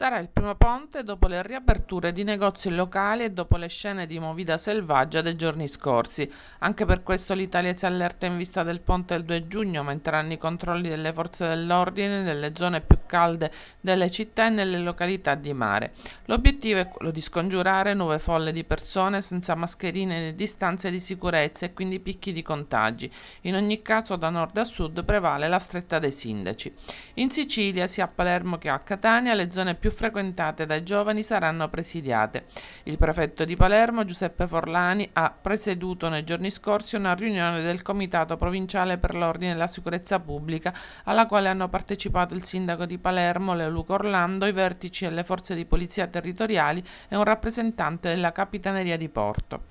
Sarà il primo ponte dopo le riaperture di negozi locali e dopo le scene di movida selvaggia dei giorni scorsi. Anche per questo l'Italia si allerta in vista del ponte il 2 giugno, aumenteranno i controlli delle forze dell'ordine nelle zone più calde delle città e nelle località di mare. L'obiettivo è quello di scongiurare nuove folle di persone senza mascherine né distanze di sicurezza e quindi picchi di contagi. In ogni caso da nord a sud prevale la stretta dei sindaci. In Sicilia, sia a Palermo che a Catania, le zone più più frequentate dai giovani saranno presidiate. Il prefetto di Palermo, Giuseppe Forlani, ha presieduto nei giorni scorsi una riunione del Comitato Provinciale per l'Ordine e la Sicurezza Pubblica, alla quale hanno partecipato il sindaco di Palermo, Leoluco Orlando, i vertici delle forze di polizia territoriali e un rappresentante della Capitaneria di Porto.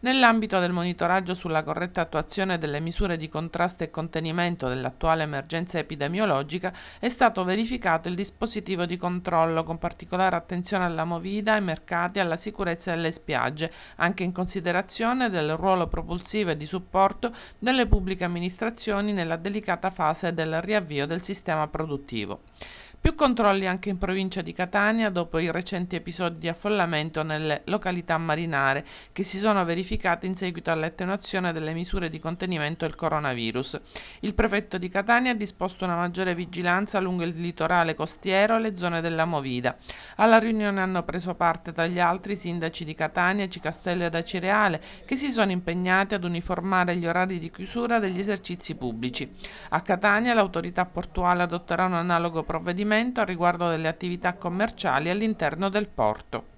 Nell'ambito del monitoraggio sulla corretta attuazione delle misure di contrasto e contenimento dell'attuale emergenza epidemiologica è stato verificato il dispositivo di controllo con particolare attenzione alla movida, ai mercati alla sicurezza delle spiagge, anche in considerazione del ruolo propulsivo e di supporto delle pubbliche amministrazioni nella delicata fase del riavvio del sistema produttivo. Più controlli anche in provincia di Catania dopo i recenti episodi di affollamento nelle località marinare che si sono verificati in seguito all'attenuazione delle misure di contenimento del coronavirus. Il prefetto di Catania ha disposto una maggiore vigilanza lungo il litorale costiero e le zone della Movida. Alla riunione hanno preso parte tra gli altri i sindaci di Catania, Cicastello ed Acireale che si sono impegnati ad uniformare gli orari di chiusura degli esercizi pubblici. A Catania l'autorità portuale adotterà un analogo provvedimento aggiornamento a riguardo delle attività commerciali all'interno del porto.